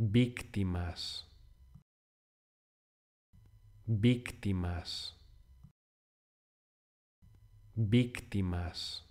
víctimas, víctimas, víctimas.